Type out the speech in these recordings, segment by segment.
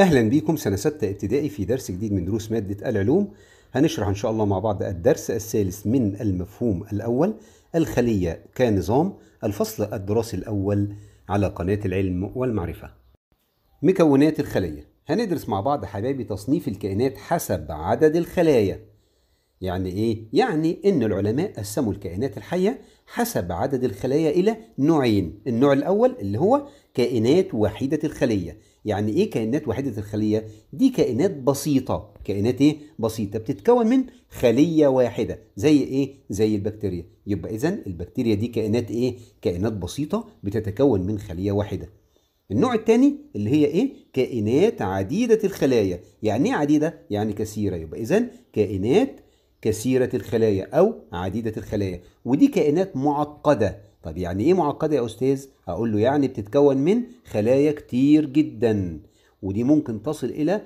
اهلا بيكم سنه سته ابتدائي في درس جديد من دروس ماده العلوم هنشرح ان شاء الله مع بعض الدرس الثالث من المفهوم الاول الخليه كنظام الفصل الدراسي الاول على قناه العلم والمعرفه مكونات الخليه هندرس مع بعض حبايبي تصنيف الكائنات حسب عدد الخلايا يعني إيه؟ يعني إن العلماء قسموا الكائنات الحية حسب عدد الخلايا إلى نوعين، النوع الأول اللي هو كائنات وحيدة الخلية، يعني إيه كائنات وحيدة الخلية؟ دي كائنات بسيطة، كائنات إيه؟ بسيطة بتتكون من خلية واحدة، زي إيه؟ زي البكتيريا، يبقى إذا البكتيريا دي كائنات إيه؟ كائنات بسيطة بتتكون من خلية واحدة. النوع الثاني اللي هي ايه كائنات عديده الخلايا يعني ايه عديده يعني كثيره يبقى اذا كائنات كثيرة الخلايا أو عديدة الخلايا ودي كائنات معقدة طب يعني إيه معقدة يا أستاذ؟ أقول له يعني بتتكون من خلايا كتير جدا ودي ممكن تصل إلى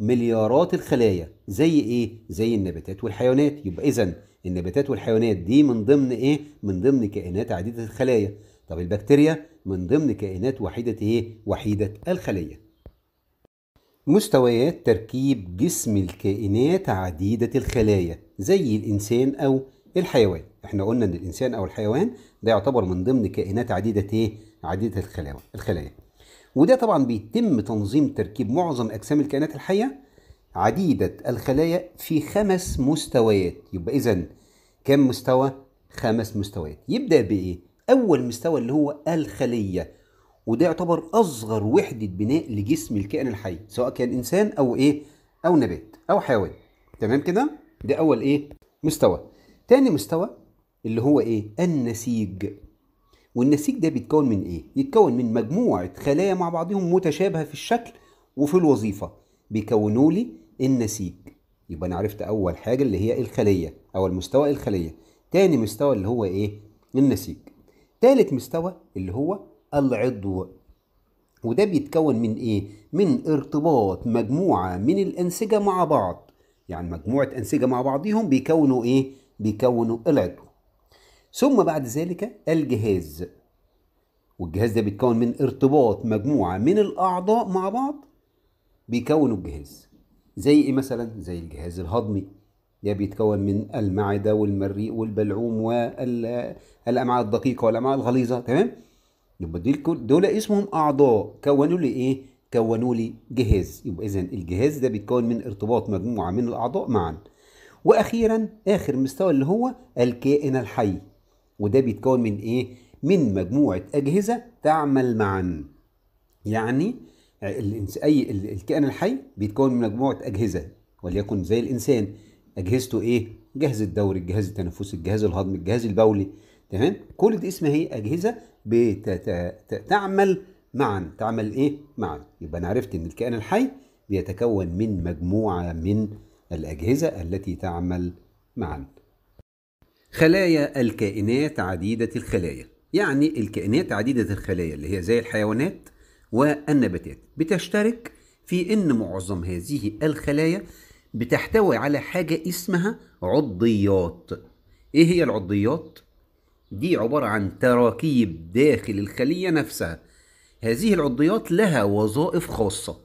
مليارات الخلايا زي إيه؟ زي النباتات والحيوانات يبقى إذا النباتات والحيوانات دي من ضمن إيه؟ من ضمن كائنات عديدة الخلايا طب البكتيريا من ضمن كائنات وحيدة إيه؟ وحيدة الخلية مستويات تركيب جسم الكائنات عديدة الخلايا زي الإنسان أو الحيوان احنا قلنا ان الانسان او الحيوان ده يعتبر من ضمن كائنات عديده ايه عديده الخلايا الخلايا وده طبعا بيتم تنظيم تركيب معظم اجسام الكائنات الحيه عديده الخلايا في خمس مستويات يبقى اذا كم مستوى خمس مستويات يبدا بايه اول مستوى اللي هو الخليه وده يعتبر اصغر وحده بناء لجسم الكائن الحي سواء كان انسان او ايه او نبات او حيوان تمام كده ده اول ايه مستوى تاني مستوى اللي هو ايه النسيج والنسيج ده بيتكون من ايه يتكون من مجموعه خلايا مع بعضهم متشابهه في الشكل وفي الوظيفه بيكونوا لي النسيج يبقى انا عرفت اول حاجه اللي هي الخليه او المستوى الخليه تاني مستوى اللي هو ايه النسيج تالت مستوى اللي هو العضو وده بيتكون من ايه؟ من ارتباط مجموعة من الأنسجة مع بعض يعني مجموعة أنسجة مع بعضهم بيكونوا ايه؟ بيكونوا العضو ثم بعد ذلك الجهاز والجهاز ده بيتكون من ارتباط مجموعة من الأعضاء مع بعض بيكونوا الجهاز زي ايه مثلا؟ زي الجهاز الهضمي ده بيتكون من المعدة والمريء والبلعوم والأمعاء الدقيقة والأمعاء الغليظة تمام؟ يبقى دي دول اسمهم اعضاء كونوا لي ايه كونوا لي جهاز يبقى اذا الجهاز ده بيتكون من ارتباط مجموعه من الاعضاء معا واخيرا اخر مستوى اللي هو الكائن الحي وده بيتكون من ايه من مجموعه اجهزه تعمل معا يعني اي الكائن الحي بيتكون من مجموعه اجهزه وليكن زي الانسان اجهزته ايه جهاز الدوري الجهاز التنفسي الجهاز الهضمي الجهاز البولي تمام كل دي اسمها ايه اجهزه بتعمل معا تعمل ايه معا يبقى انا عرفت ان الكائن الحي بيتكون من مجموعه من الاجهزه التي تعمل معا خلايا الكائنات عديده الخلايا يعني الكائنات عديده الخلايا اللي هي زي الحيوانات والنباتات بتشترك في ان معظم هذه الخلايا بتحتوي على حاجه اسمها عضيات ايه هي العضيات دي عبارة عن تراكيب داخل الخلية نفسها هذه العضيات لها وظائف خاصة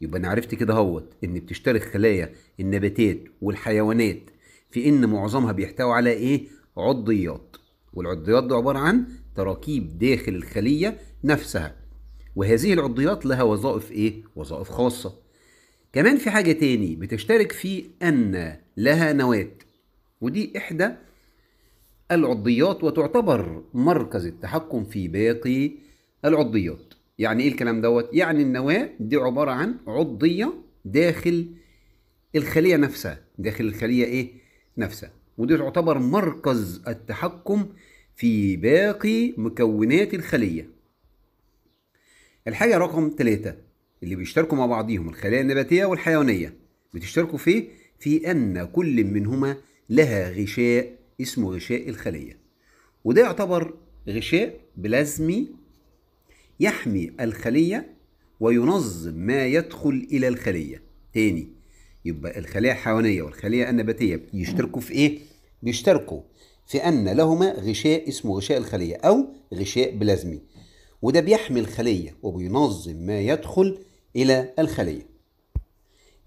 يبقى أنا عرفت كده هوت إن بتشترك خلايا النباتات والحيوانات في إن معظمها بيحتوي على إيه؟ عضيات والعضيات دي عبارة عن تراكيب داخل الخلية نفسها وهذه العضيات لها وظائف إيه؟ وظائف خاصة كمان في حاجة تاني بتشترك في أن لها نواة ودي إحدى العضيات وتعتبر مركز التحكم في باقي العضيات يعني ايه الكلام دوت يعني النواه دي عباره عن عضيه داخل الخليه نفسها داخل الخليه ايه نفسها ودي تعتبر مركز التحكم في باقي مكونات الخليه الحاجه رقم ثلاثة اللي بيشتركوا مع بعضيهم الخلايا النباتيه والحيوانيه بتشتركوا في في ان كل منهما لها غشاء اسمه غشاء الخلية وده يعتبر غشاء بلازمي يحمي الخلية وينظم ما يدخل إلى الخلية تاني يبقى الخلية الحيوانية والخلية النباتية يشتركوا في إيه؟ بيشتركوا في أن لهما غشاء اسمه غشاء الخلية أو غشاء بلازمي وده بيحمي الخلية وبينظم ما يدخل إلى الخلية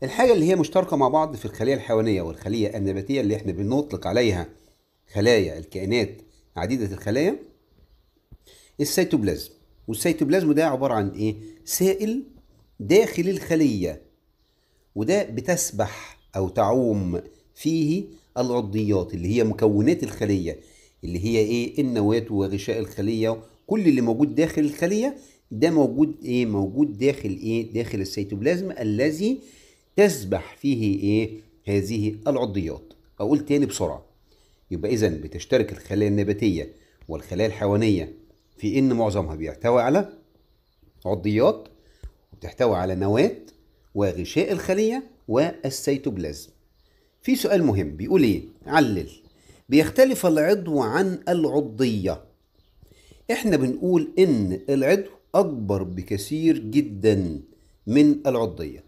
الحاجة اللي هي مشتركة مع بعض في الخلية الحيوانية والخلية النباتية اللي احنا بنطلق عليها خلايا الكائنات عديدة الخلايا السيتوبلازم والسيتوبلازم ده عبارة عن إيه؟ سائل داخل الخلية وده بتسبح أو تعوم فيه العضيات اللي هي مكونات الخلية اللي هي إيه؟ النواة وغشاء الخلية كل اللي موجود داخل الخلية ده موجود إيه؟ موجود داخل إيه؟ داخل السيتوبلازم الذي تسبح فيه إيه؟ هذه العضيات أقول تاني بسرعة يبقى إذا بتشترك الخلايا النباتية والخلايا الحيوانية في إن معظمها بيحتوي على عضيات وبتحتوي على نواة وغشاء الخلية والسيتوبلازم في سؤال مهم بيقول إيه؟ علل بيختلف العضو عن العضية احنا بنقول إن العضو أكبر بكثير جدا من العضية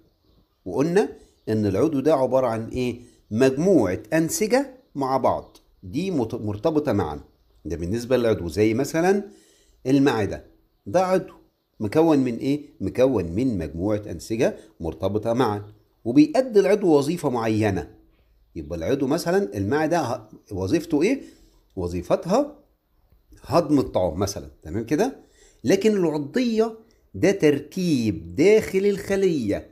وقلنا إن العضو ده عبارة عن إيه؟ مجموعة أنسجة مع بعض دي مرتبطة معا ده بالنسبة للعضو زي مثلا المعدة ده عضو مكون من ايه؟ مكون من مجموعة أنسجة مرتبطة معا وبيؤدي العضو وظيفة معينة يبقى العضو مثلا المعدة وظيفته ايه؟ وظيفتها هضم الطعام مثلا تمام كده؟ لكن العضية ده تركيب داخل الخلية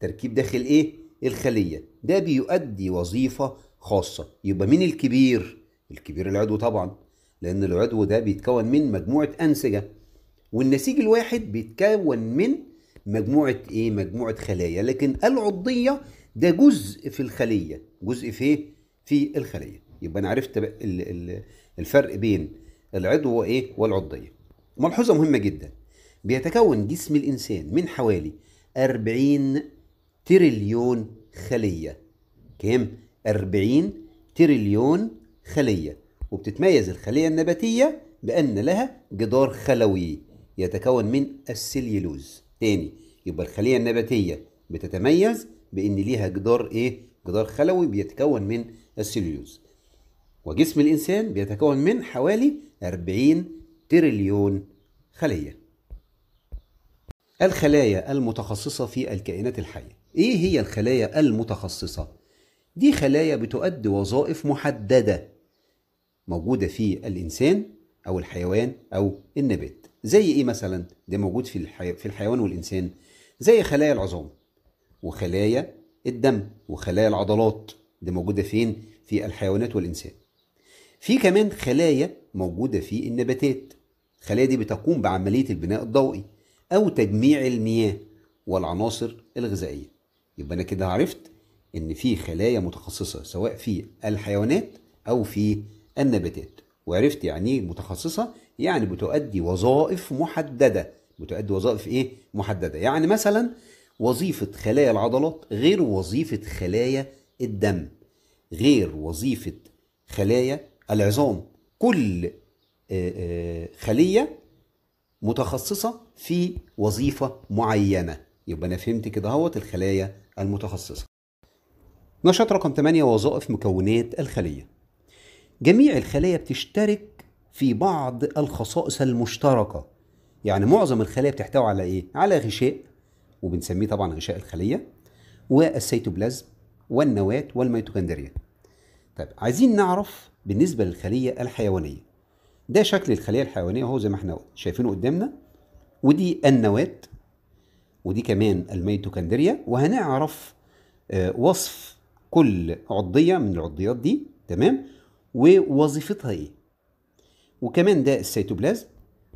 تركيب داخل ايه؟ الخلية ده بيؤدي وظيفة خاصة يبقى مين الكبير؟ الكبير العدو طبعا لأن العدو ده بيتكون من مجموعة أنسجة والنسيج الواحد بيتكون من مجموعة إيه؟ مجموعة خلايا لكن العضية ده جزء في الخلية جزء في في الخلية يبقى أنا عرفت الفرق بين العضو وإيه؟ والعضية ملحوظة مهمة جدا بيتكون جسم الإنسان من حوالي 40 تريليون خلية كام؟ 40 تريليون خلية وبتتميز الخلية النباتية بأن لها جدار خلوي يتكون من السليلوز تاني يبقى الخلية النباتية بتتميز بأن ليها جدار إيه؟ جدار خلوي بيتكون من السليلوز وجسم الإنسان بيتكون من حوالي 40 تريليون خلية الخلايا المتخصصة في الكائنات الحية إيه هي الخلايا المتخصصة؟ دي خلايا بتؤدي وظائف محددة موجودة في الإنسان أو الحيوان أو النبات زي إيه مثلا ده موجود في, الحي... في الحيوان والإنسان زي خلايا العظام وخلايا الدم وخلايا العضلات دي موجودة فين في الحيوانات والإنسان في كمان خلايا موجودة في النباتات الخلايا دي بتقوم بعملية البناء الضوئي أو تجميع المياه والعناصر الغذائية يبقى أنا كده عرفت ان في خلايا متخصصه سواء في الحيوانات او في النباتات وعرفت يعني ايه متخصصه يعني بتؤدي وظائف محدده بتؤدي وظائف ايه محدده يعني مثلا وظيفه خلايا العضلات غير وظيفه خلايا الدم غير وظيفه خلايا العظام كل آه، آه، خليه متخصصه في وظيفه معينه يبقى انا فهمت كده اهوت الخلايا المتخصصه نشاط رقم 8 وظائف مكونات الخلية جميع الخلايا بتشترك في بعض الخصائص المشتركة يعني معظم الخلايا بتحتوي على ايه؟ على غشاء وبنسميه طبعا غشاء الخلية والسيتوبلازم والنواة والميتوكوندريا طيب عايزين نعرف بالنسبة للخلية الحيوانية ده شكل الخلية الحيوانية اهو زي ما احنا شايفينه قدامنا ودي النواة ودي كمان الميتوكوندريا وهنعرف آه، وصف كل عضيه من العضيات دي تمام ووظيفتها ايه وكمان ده السيتوبلازم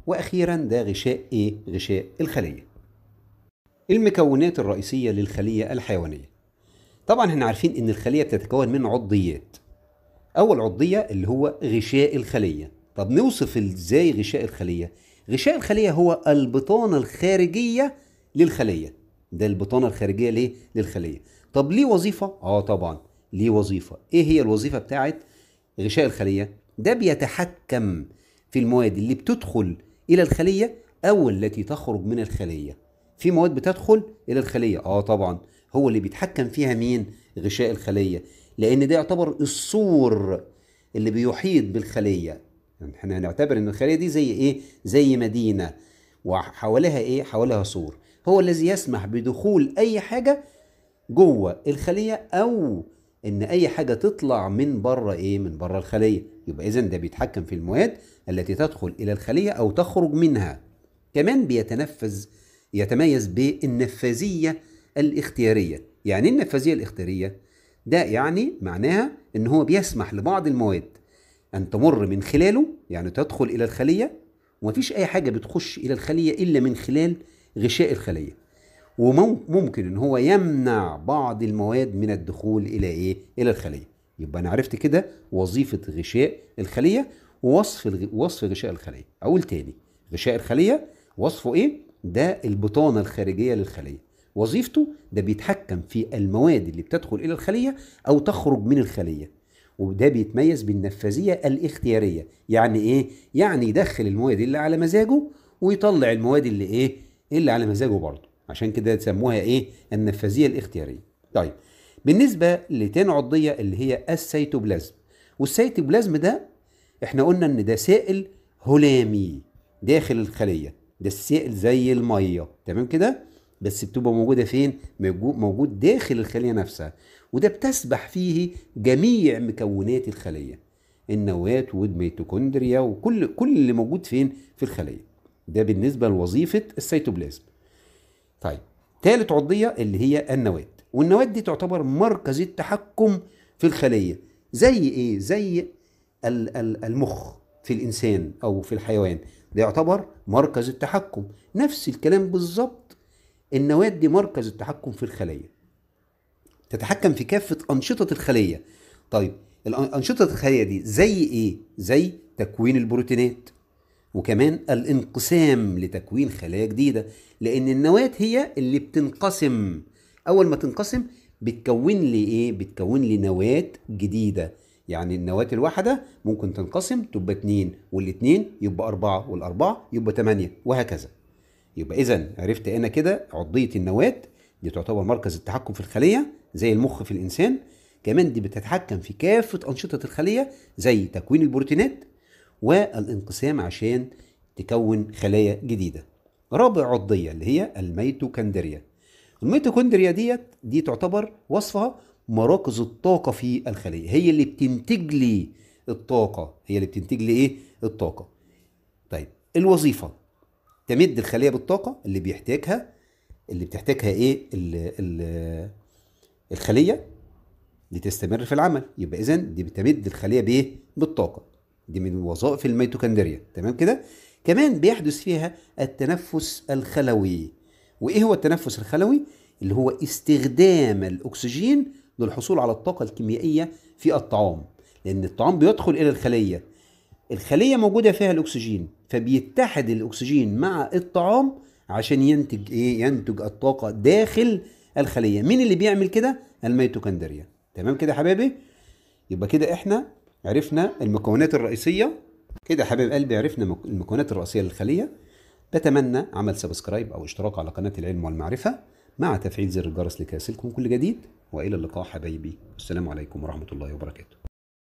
واخيرا ده غشاء ايه غشاء الخليه المكونات الرئيسيه للخليه الحيوانيه طبعا احنا عارفين ان الخليه بتتكون من عضيات اول عضيه اللي هو غشاء الخليه طب نوصف ازاي غشاء الخليه غشاء الخليه هو البطانه الخارجيه للخليه ده البطانه الخارجيه ليه للخليه طب ليه وظيفه اه طبعا ليه وظيفه ايه هي الوظيفه بتاعه غشاء الخليه ده بيتحكم في المواد اللي بتدخل الى الخليه او التي تخرج من الخليه في مواد بتدخل الى الخليه اه طبعا هو اللي بيتحكم فيها مين غشاء الخليه لان ده يعتبر السور اللي بيحيط بالخليه يعني احنا هنعتبر ان الخليه دي زي ايه زي مدينه وحواليها ايه حواليها سور هو الذي يسمح بدخول اي حاجه جوه الخليه او ان اي حاجه تطلع من بره ايه من بره الخليه يبقى اذا ده بيتحكم في المواد التي تدخل الى الخليه او تخرج منها كمان بيتنفذ يتميز بالنفاذيه الاختياريه يعني إيه النفاذيه الاختياريه ده يعني معناها ان هو بيسمح لبعض المواد ان تمر من خلاله يعني تدخل الى الخليه ومفيش اي حاجه بتخش الى الخليه الا من خلال غشاء الخليه وممكن ان هو يمنع بعض المواد من الدخول الى ايه الى الخليه يبقى انا عرفت كده وظيفه غشاء الخليه ووصف الغ... وصف غشاء الخليه اقول تاني غشاء الخليه وصفه ايه ده البطانه الخارجيه للخليه وظيفته ده بيتحكم في المواد اللي بتدخل الى الخليه او تخرج من الخليه وده بيتميز بالنفاذيه الاختياريه يعني ايه يعني يدخل المواد اللي على مزاجه ويطلع المواد اللي ايه اللي على مزاجه برضه عشان كده يسموها ايه النفاذيه الاختياريه طيب بالنسبه لتاني عضيه اللي هي السيتوبلازم والسيتوبلازم ده احنا قلنا ان ده سائل هلامي داخل الخليه ده السائل زي الميه تمام كده بس بتبقى موجوده فين موجود داخل الخليه نفسها وده بتسبح فيه جميع مكونات الخليه النواه والميتوكوندريا وكل كل اللي موجود فين في الخليه ده بالنسبه لوظيفه السيتوبلازم طيب ثالث عضية اللي هي النواة والنواه دي تعتبر مركز التحكم في الخلية زي ايه زي المخ في الانسان او في الحيوان ده يعتبر مركز التحكم نفس الكلام بالظبط النواه دي مركز التحكم في الخلية تتحكم في كافة أنشطة الخلية طيب أنشطة الخلية دي زي ايه زي تكوين البروتينات وكمان الانقسام لتكوين خلايا جديدة لأن النواة هي اللي بتنقسم أول ما تنقسم بتكون لي إيه؟ بتكون لي نواة جديدة يعني النواة الواحدة ممكن تنقسم تبقى اتنين والاتنين يبقى أربعة والأربعة يبقى تمانية وهكذا يبقى إذا عرفت أنا كده عضية النواة دي تعتبر مركز التحكم في الخلية زي المخ في الإنسان كمان دي بتتحكم في كافة أنشطة الخلية زي تكوين البروتينات والانقسام عشان تكون خلايا جديده رابع عضيه اللي هي الميتوكندريا الميتوكندريا ديت دي تعتبر وصفها مراكز الطاقه في الخليه هي اللي بتنتج لي الطاقه هي اللي بتنتج لي ايه الطاقه طيب الوظيفه تمد الخليه بالطاقه اللي بيحتاجها اللي بتحتاجها ايه الـ الـ الخليه لتستمر في العمل يبقى اذا دي بتمد الخليه بايه بالطاقه دي من وظائف الميتوكندريا تمام كده كمان بيحدث فيها التنفس الخلوي وايه هو التنفس الخلوي اللي هو استخدام الاكسجين للحصول على الطاقه الكيميائيه في الطعام لان الطعام بيدخل الى الخليه الخليه موجوده فيها الاكسجين فبيتحد الاكسجين مع الطعام عشان ينتج ايه ينتج الطاقه داخل الخليه مين اللي بيعمل كده الميتوكندريا تمام كده يا حبايبي يبقى كده احنا عرفنا المكونات الرئيسية كده حبيب قلبي عرفنا المكونات الرئيسية للخلية بتمنى عمل سبسكرايب أو اشتراك على قناة العلم والمعرفة مع تفعيل زر الجرس لكي يصلكم كل جديد وإلى اللقاء حبايبي والسلام عليكم ورحمة الله وبركاته